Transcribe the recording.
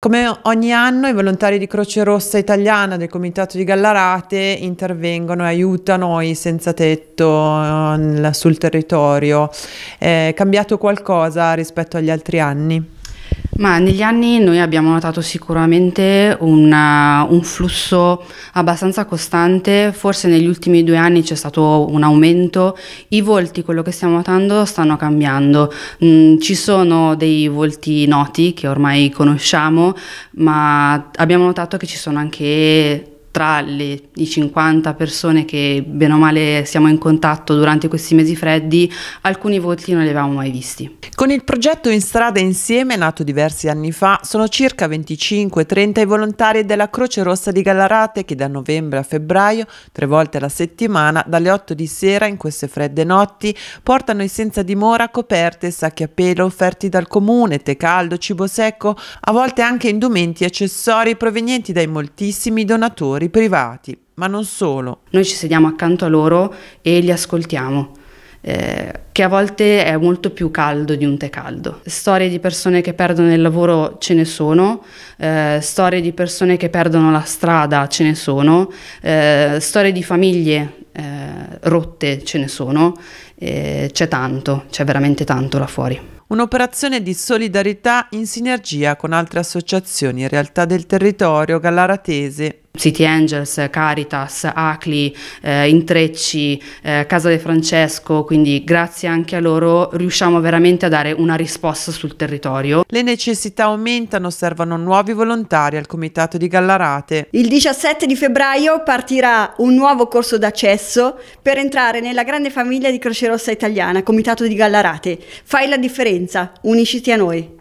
Come ogni anno i volontari di Croce Rossa Italiana del Comitato di Gallarate intervengono e aiutano i senza tetto eh, sul territorio. È cambiato qualcosa rispetto agli altri anni? Ma negli anni noi abbiamo notato sicuramente una, un flusso abbastanza costante, forse negli ultimi due anni c'è stato un aumento, i volti, quello che stiamo notando, stanno cambiando, mm, ci sono dei volti noti che ormai conosciamo, ma abbiamo notato che ci sono anche tra le 50 persone che bene o male siamo in contatto durante questi mesi freddi, alcuni voti non li avevamo mai visti. Con il progetto In strada insieme, nato diversi anni fa, sono circa 25-30 i volontari della Croce Rossa di Gallarate che da novembre a febbraio, tre volte alla settimana, dalle 8 di sera in queste fredde notti, portano i senza dimora coperte, sacchi a pelo offerti dal comune, tè caldo, cibo secco, a volte anche indumenti e accessori provenienti dai moltissimi donatori genitori privati, ma non solo. Noi ci sediamo accanto a loro e li ascoltiamo. Eh, che a volte è molto più caldo di un tè caldo. Storie di persone che perdono il lavoro ce ne sono, eh, storie di persone che perdono la strada ce ne sono, eh, storie di famiglie eh, rotte ce ne sono, c'è tanto, c'è veramente tanto là fuori. Un'operazione di solidarietà in sinergia con altre associazioni e realtà del territorio gallaratese City Angels, Caritas, Acli, eh, Intrecci, eh, Casa De Francesco, quindi grazie anche a loro riusciamo veramente a dare una risposta sul territorio. Le necessità aumentano, servono nuovi volontari al Comitato di Gallarate. Il 17 di febbraio partirà un nuovo corso d'accesso per entrare nella grande famiglia di Croce Rossa Italiana, Comitato di Gallarate. Fai la differenza, unisciti a noi.